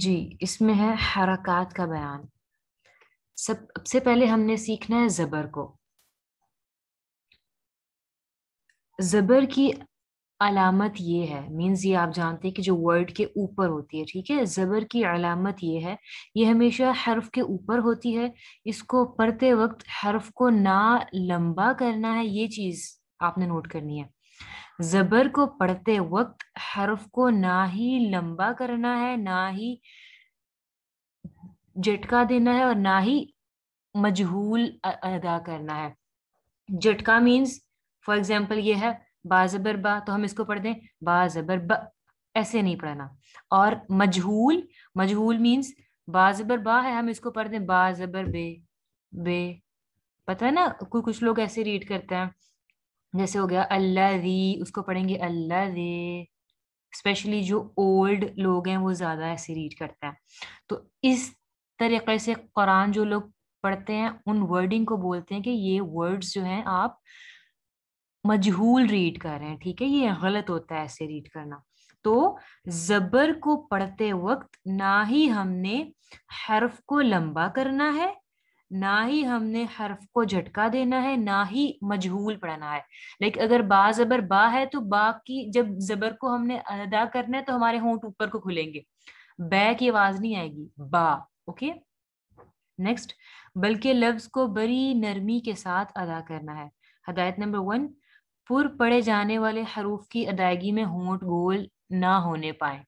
जी इसमें है हरकत का बयान सब सबसे पहले हमने सीखना है जबर को जबर की अलामत ये है मीन्स ये आप जानते हैं कि जो वर्ड के ऊपर होती है ठीक है जबर की अलामत ये है ये हमेशा हर्फ के ऊपर होती है इसको पढ़ते वक्त हर्फ को ना लंबा करना है ये चीज आपने नोट करनी है जबर को पढ़ते वक्त हरफ को ना ही लंबा करना है ना ही झटका देना है और ना ही मजहूल अदा करना है झटका मीन्स फॉर एग्जाम्पल ये है बाजबर बा तो हम इसको पढ़ दें बाजबर बा ऐसे नहीं पढ़ना और मजहूल मजहूल मीन्स बाजबर बा है हम इसको पढ़ दें बाजबर बे बे पता है ना कोई कुछ लोग ऐसे रीड करते हैं जैसे हो गया अल्लाह दी उसको पढ़ेंगे अल्लाह दे स्पेशली जो ओल्ड लोग हैं वो ज़्यादा ऐसे रीड करता है तो इस तरीके से कुरान जो लोग पढ़ते हैं उन वर्डिंग को बोलते हैं कि ये वर्ड्स जो हैं आप मजहूल रीड कर रहे हैं ठीक है ये गलत होता है ऐसे रीड करना तो ज़बर को पढ़ते वक्त ना ही हमने हर्फ को लंबा करना है ना ही हमने हर्फ को झटका देना है ना ही मजहूल पढ़ना है लाइक अगर बा जबर बा है तो बा की जब जबर को हमने अदा करना है तो हमारे होंठ ऊपर को खुलेंगे बै की आवाज नहीं आएगी बा ओके नेक्स्ट बल्कि लफ्ज को बड़ी नरमी के साथ अदा करना है हदायत नंबर वन पुर पढ़े जाने वाले हरूफ की अदायगी में होंठ गोल ना होने पाए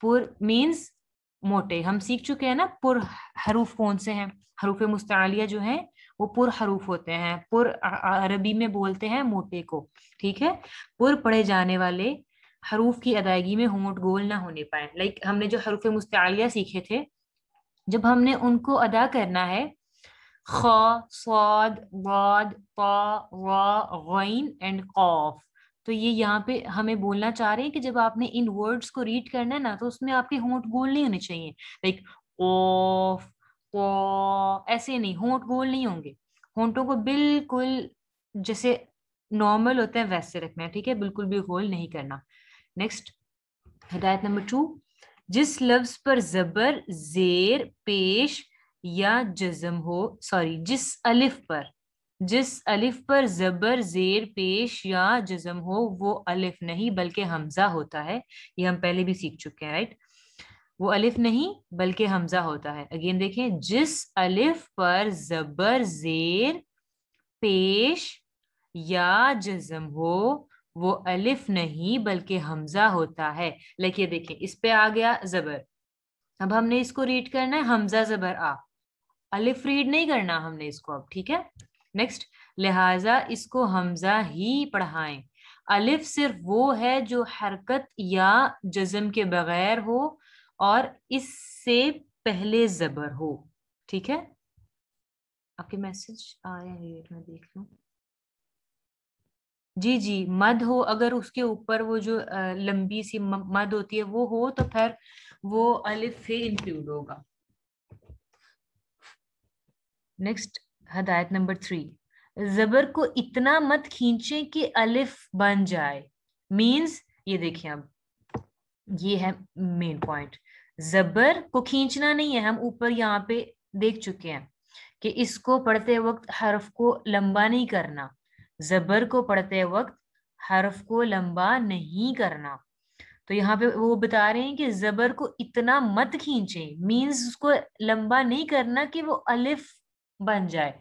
पुर मीन्स मोटे हम सीख चुके हैं ना पुर हरूफ कौन से हैं हरूफ मुस्तालिया जो है वो पुर हरूफ होते हैं पुर अरबी में बोलते हैं मोटे को ठीक है पुर पढ़े जाने वाले हरूफ की अदायगी में होंठ गोल ना होने पाए लाइक हमने जो हरूफ मुस्तालिया सीखे थे जब हमने उनको अदा करना है ख सौद वाद पा वा गैन एंड कौफ तो ये यहाँ पे हमें बोलना चाह रहे हैं कि जब आपने इन वर्ड्स को रीड करना है ना तो उसमें आपके होंठ गोल नहीं होने चाहिए लाइक ऑफ ओ ऐसे नहीं होंठ गोल नहीं होंगे होंठों को बिल्कुल जैसे नॉर्मल होता है वैसे रखना है ठीक है बिल्कुल भी गोल नहीं करना नेक्स्ट हिदायत नंबर टू जिस लफ्ज पर जबर जेर पेश या जज्म हो सॉरी जिस अलिफ पर जिस अलिफ पर जबर जेर पेश या जजम हो वो अलिफ नहीं बल्कि हमजा होता है ये हम पहले भी सीख चुके हैं राइट वो अलिफ नहीं बल्कि हमजा होता है अगेन देखें जिस अलिफ पर जबर जेर पेश या जजम हो वो अलिफ नहीं बल्कि हमजा होता है लेकिन देखें इस पे आ गया जबर अब हमने इसको रीड करना है हमजा जबर आ अलिफ रीड नहीं करना हमने इसको अब ठीक है नेक्स्ट लिहाजा इसको हमजा ही पढ़ाएं अलिफ सिर्फ वो है जो हरकत या जज्म के बगैर हो और इससे पहले जबर हो ठीक है आपके मैसेज आया है मैं देख लू जी जी मद हो अगर उसके ऊपर वो जो लंबी सी मद होती है वो हो तो फिर वो अलिफ से इंक्लूड होगा नेक्स्ट हदायत नंबर थ्री जबर को इतना मत खींचे कि अलिफ बन जाए मीन्स ये देखिए अब ये है मेन पॉइंट जबर को खींचना नहीं है हम ऊपर यहाँ पे देख चुके हैं कि इसको पढ़ते वक्त हरफ को लंबा नहीं करना जबर को पढ़ते वक्त हरफ को लंबा नहीं करना तो यहाँ पे वो बता रहे हैं कि जबर को इतना मत खींचे मीन्स उसको लंबा नहीं करना कि वो अलिफ बन जाए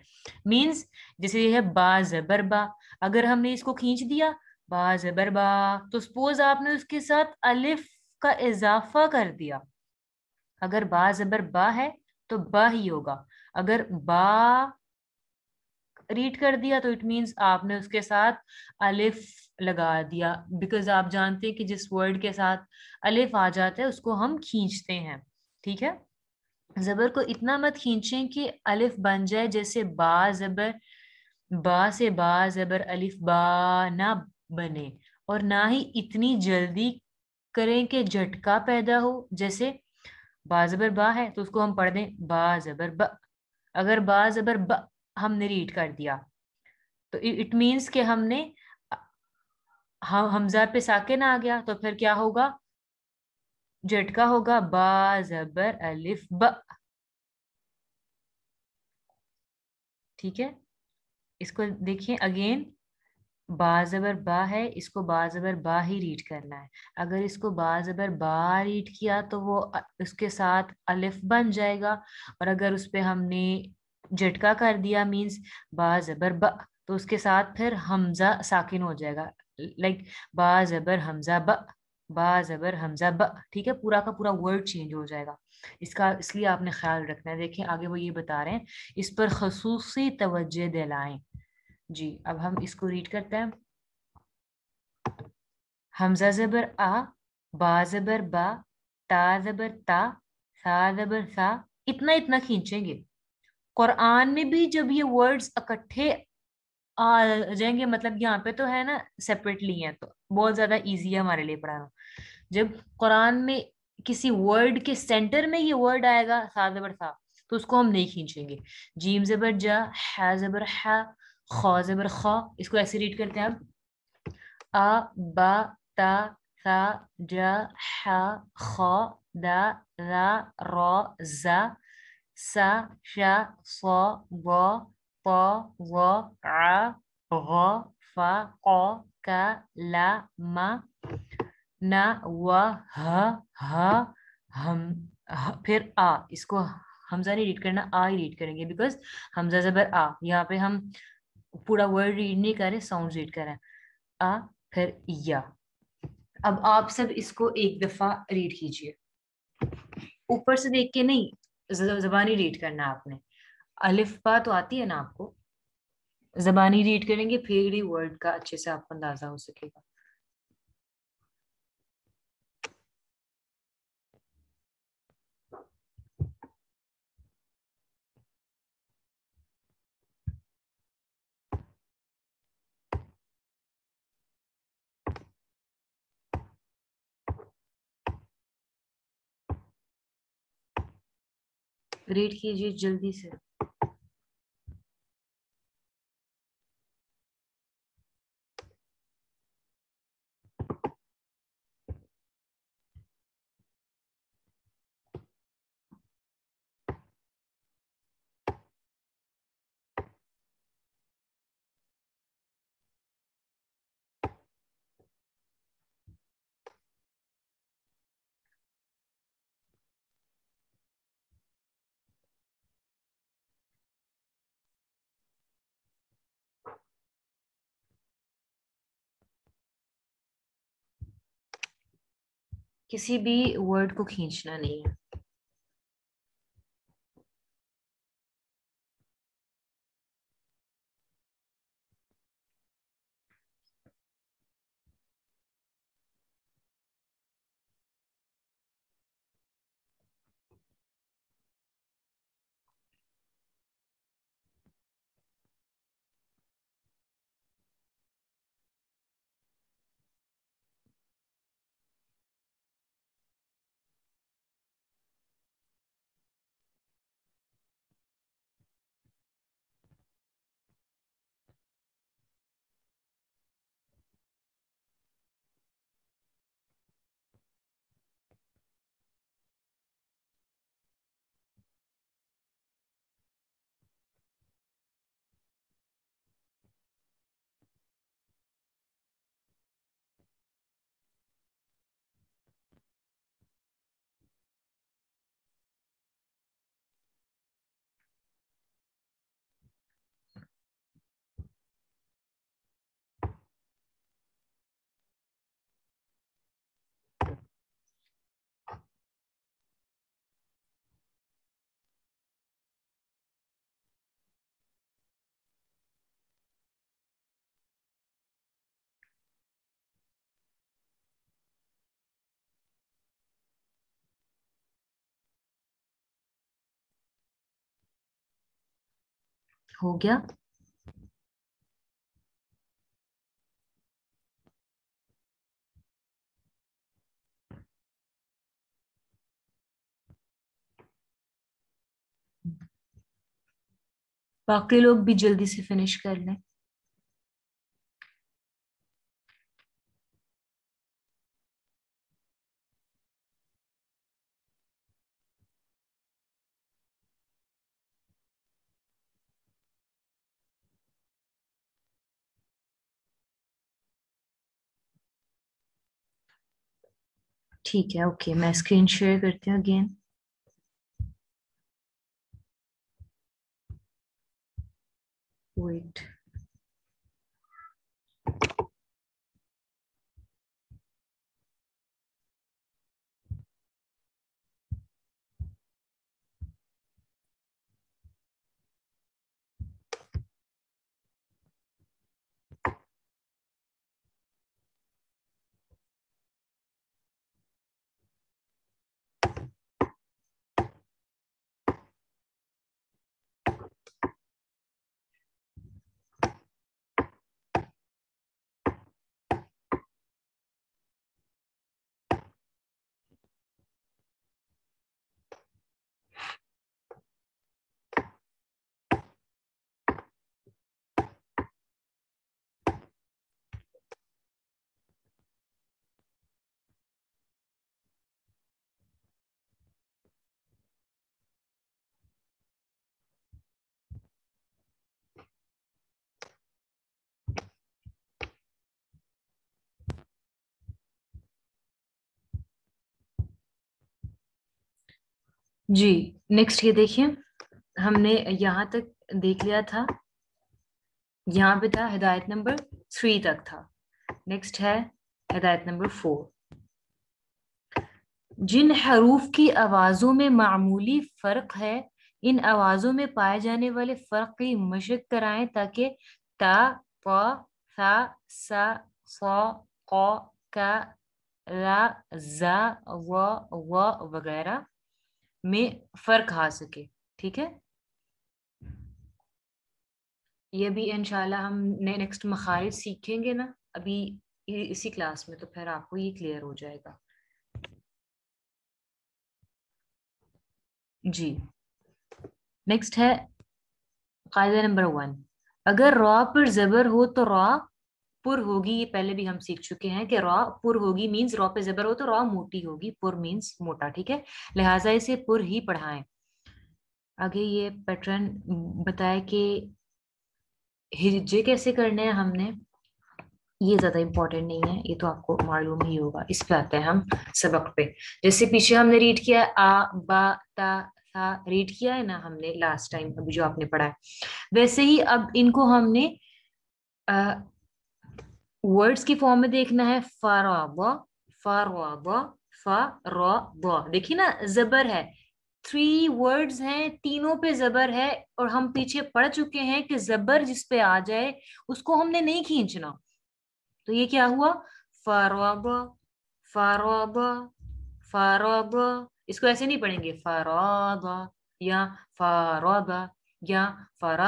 मीन्स जैसे ये है बा बरबा अगर हमने इसको खींच दिया बा जबर बा तो सपोज आपने उसके साथ अलिफ का इजाफा कर दिया अगर बा जबर बा है तो बा ही होगा अगर बा रीड कर दिया तो इट मीन्स आपने उसके साथ अलिफ लगा दिया बिकॉज आप जानते हैं कि जिस वर्ड के साथ अलिफ आ जाता है उसको हम खींचते हैं ठीक है जबर को इतना मत खींचें कि अलिफ बन जाए जैसे बा जबर बा से बा जबर अलिफ बा ना बने और ना ही इतनी जल्दी करें कि झटका पैदा हो जैसे बा जबर बा है तो उसको हम पढ़ दें बा जबर ब अगर बा जबर ब हमने रीड कर दिया तो इट मीन्स के हमने हम हमजा पे साकिन आ गया तो फिर क्या होगा झटका होगा बा जबर अलिफ ब ठीक है इसको देखिए अगेन बाजबर बा है इसको बाजबर बा ही रीड करना है अगर इसको बाजबर बा रीड किया तो वो उसके साथ अलिफ बन जाएगा और अगर उस पर हमने झटका कर दिया मीन्स बाजबर बा तो उसके साथ फिर हमजा साकिन हो जाएगा लाइक बाजबर हमजा ब बा जबर हमजा ब ठीक है पूरा का पूरा वर्ड चेंज हो जाएगा इसका इसलिए आपने ख्याल रखना है देखिए आगे वो ये बता रहे हैं इस पर खसूस तवज्जो दिलाएं जी अब हम इसको रीड करते हैं हमजा जबर आ बा जबर बा ता जबर ता सा जबर सा इतना इतना खींचेंगे कुरान में भी जब ये वर्ड्स इकट्ठे आ जाएंगे मतलब यहाँ पे तो है ना सेपरेटली है तो बहुत ज्यादा इजी है हमारे लिए पढ़ाना जब कुरान में किसी वर्ड के सेंटर में ये वर्ड आएगा सा जबर सा तो उसको हम नहीं खींचेंगे जीम जबर जा है जबर है खा जबर खा इसको ऐसे रीड करते हैं आप आ बा ता जा हा खा दा रा रो जा सा शा सो व ल हम फिर आ इसको हमजा नहीं रीड करना आ ही रीड करेंगे बिकॉज हमजा जबर आ यहाँ पे हम पूरा वर्ड रीड नहीं करें साउंड रीड करें आ फिर या अब आप सब इसको एक दफा रीड कीजिए ऊपर से देख के नहीं जबानी रीड करना आपने अलिफ बा तो आती है ना आपको जबानी रीड करेंगे फिर ही वर्ड का अच्छे से आपको अंदाजा हो सकेगा रीड कीजिए जल्दी से किसी भी वर्ड को खींचना नहीं है हो गया बाकी लोग भी जल्दी से फिनिश कर लें ठीक है ओके मैं स्क्रीन शेयर करती हूँ अगेन वेट जी नेक्स्ट ये देखिए हमने यहाँ तक देख लिया था यहाँ पे था हिदायत नंबर थ्री तक था नेक्स्ट है हिदायत नंबर फोर जिन हरूफ की आवाज़ों में मामूली फ़र्क है इन आवाज़ों में पाए जाने वाले फ़र्क की मशक कराएं ताकि ता प सा सा का जा वगैरह में फर्क आ सके ठीक है ये भी इनशाला हम नेक्स्ट मखारिज सीखेंगे ना अभी इसी क्लास में तो फिर आपको ये क्लियर हो जाएगा जी नेक्स्ट है कायदा नंबर वन अगर रॉ पर जबर हो तो रॉ पुर होगी ये पहले भी हम सीख चुके हैं कि रॉ पुर होगी मीन्स रॉ पे जबर हो तो रॉ मोटी होगी पुर मीन्स मोटा ठीक है लिहाजा इसे पुर ही पढ़ाएं आगे ये पैटर्न बताया कि हिज्जे कैसे करने हैं हमने ये ज्यादा इम्पोर्टेंट नहीं है ये तो आपको मालूम ही होगा इस पे आते हैं हम सबक पे जैसे पीछे हमने रीड किया है आ बा ता था रीड किया है ना हमने लास्ट टाइम अभी जो आपने पढ़ा है वैसे ही अब इनको हमने वर्ड्स की फॉर्म में देखना है फराबा फराबा देखिए ना जबर है थ्री वर्ड्स हैं तीनों पे जबर है और हम पीछे पढ़ चुके हैं कि जबर जिस पे आ जाए उसको हमने नहीं खींचना तो ये क्या हुआ फराबा फराबा फराबा इसको ऐसे नहीं पढ़ेंगे फराबा या फराबा या फरा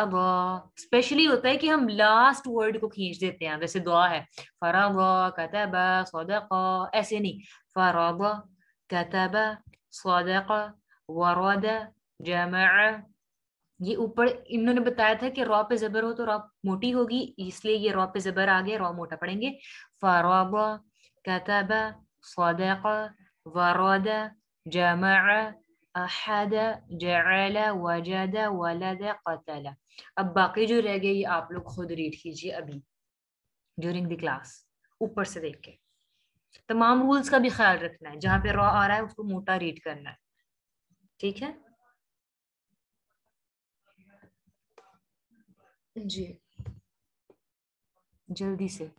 स्पेशली होता है कि हम लास्ट वर्ड को खींच देते हैं जैसे दुआ है फरा कतबा सदका ऐसे नहीं फरा कतबा सदका वरदा जमा ये ऊपर इन्होंने बताया था कि रॉ पे जबर हो तो रॉ मोटी होगी इसलिए ये रॉ पे जबर आ गया रॉ मोटा पड़ेंगे फरा कतबा सदका वरदा जमा अहद जल वजद वलद कतल अब बाकी जो रह गए ये आप लोग खुद रीड कीजिए अभी ड्यूरिंग द क्लास ऊपर से देख के तमाम रूल्स का भी ख्याल रखना है जहां पे रॉ आ रहा है उसको मोटा रीड करना है ठीक है जी जल्दी से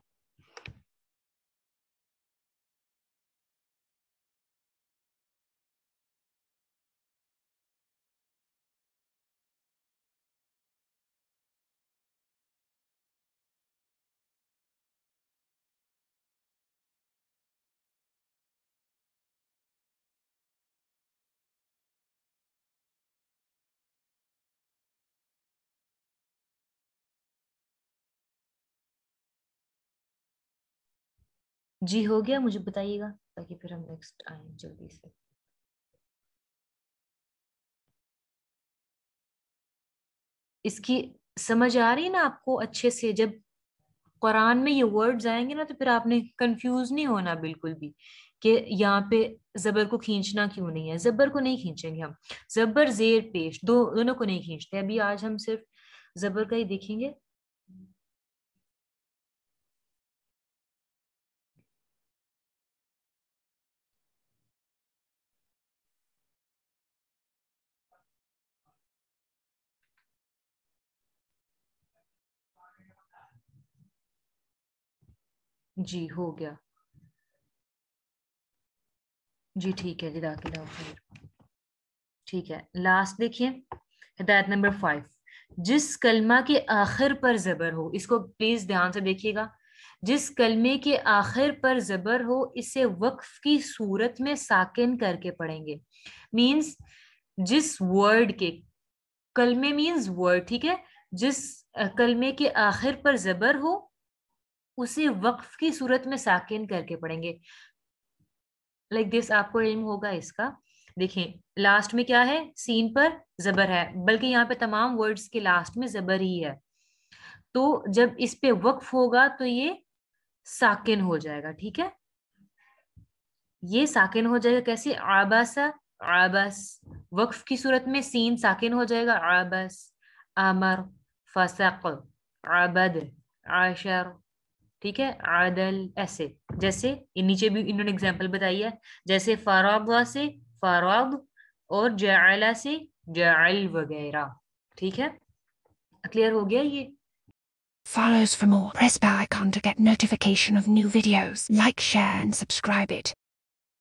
जी हो गया मुझे बताइएगा ताकि फिर हम नेक्स्ट आए जल्दी से इसकी समझ आ रही है ना आपको अच्छे से जब कुरान में ये वर्ड्स आएंगे ना तो फिर आपने कंफ्यूज नहीं होना बिल्कुल भी कि यहाँ पे जबर को खींचना क्यों नहीं है जबर को नहीं खींचेंगे हम जबर जेर पेश दो दोनों को नहीं खींचते अभी आज हम सिर्फ जबर का ही देखेंगे जी हो गया जी ठीक है जी दाखिला ठीक है लास्ट देखिए हिदायत नंबर फाइव जिस कलमा के आखिर पर जबर हो इसको प्लीज ध्यान से देखिएगा जिस कलमे के आखिर पर जबर हो इसे वक्फ की सूरत में साकिन करके पढ़ेंगे मीन्स जिस वर्ड के कलमे मीन्स वर्ड ठीक है जिस कलमे के आखिर पर जबर हो उसे वक्फ की सूरत में साकिन करके पढ़ेंगे लाइक like दिस आपको इल्म होगा इसका देखें लास्ट में क्या है सीन पर जबर है बल्कि यहाँ पे तमाम वर्ड्स के लास्ट में जबर ही है तो जब इस पे वक्फ होगा तो ये साकिन हो जाएगा ठीक है ये साकिन हो जाएगा कैसे आबास आबस वक्फ की सूरत में सीन साकिन हो जाएगा आबस अमर फसक आबद आशर ठीक है आदल ऐसे जैसे नीचे भी इन्होंने एग्जाम्पल बताई है जैसे फराबा से फराब और जला से जल वगैरह ठीक है क्लियर हो गया ये Follows for more. Press bell icon to get notification of new videos. Like, share and subscribe it.